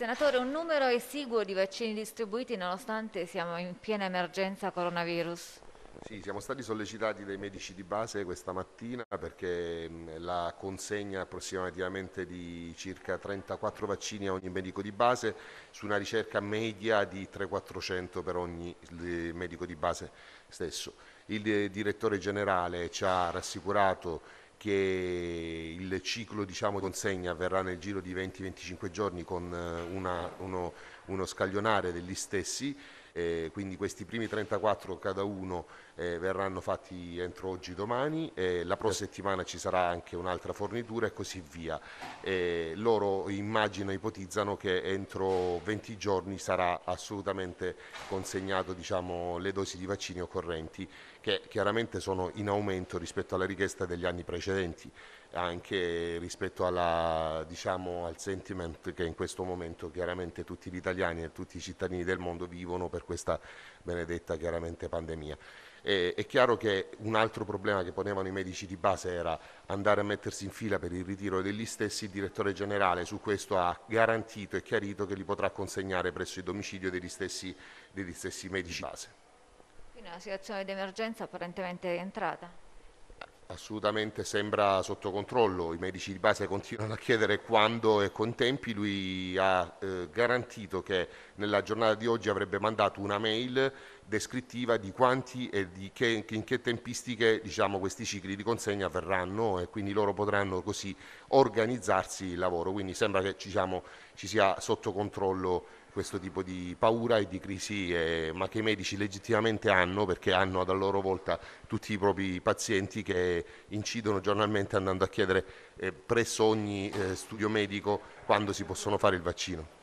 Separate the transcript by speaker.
Speaker 1: Senatore, un numero esiguo di vaccini distribuiti nonostante siamo in piena emergenza coronavirus.
Speaker 2: Sì, siamo stati sollecitati dai medici di base questa mattina perché mm, la consegna approssimativamente di circa 34 vaccini a ogni medico di base su una ricerca media di 300-400 per ogni medico di base stesso. Il eh, direttore generale ci ha rassicurato che il ciclo diciamo, di consegna avverrà nel giro di 20-25 giorni con eh, una, uno, uno scaglionare degli stessi eh, quindi questi primi 34 cada uno eh, verranno fatti entro oggi domani, eh, la prossima certo. settimana ci sarà anche un'altra fornitura e così via. Eh, loro immagino ipotizzano che entro 20 giorni sarà assolutamente consegnato diciamo, le dosi di vaccini occorrenti che chiaramente sono in aumento rispetto alla richiesta degli anni precedenti anche rispetto alla, diciamo, al sentiment che in questo momento chiaramente tutti gli italiani e tutti i cittadini del mondo vivono per per questa benedetta chiaramente pandemia. E, è chiaro che un altro problema che ponevano i medici di base era andare a mettersi in fila per il ritiro degli stessi. Il direttore generale su questo ha garantito e chiarito che li potrà consegnare presso il domicilio degli stessi, degli stessi medici di base.
Speaker 1: Quindi una situazione d'emergenza apparentemente è entrata?
Speaker 2: Assolutamente sembra sotto controllo, i medici di base continuano a chiedere quando e con tempi, lui ha eh, garantito che nella giornata di oggi avrebbe mandato una mail descrittiva di quanti e di che, in che tempistiche diciamo, questi cicli di consegna verranno e quindi loro potranno così organizzarsi il lavoro, quindi sembra che diciamo, ci sia sotto controllo questo tipo di paura e di crisi, eh, ma che i medici legittimamente hanno perché hanno a loro volta tutti i propri pazienti che incidono giornalmente andando a chiedere eh, presso ogni eh, studio medico quando si possono fare il vaccino.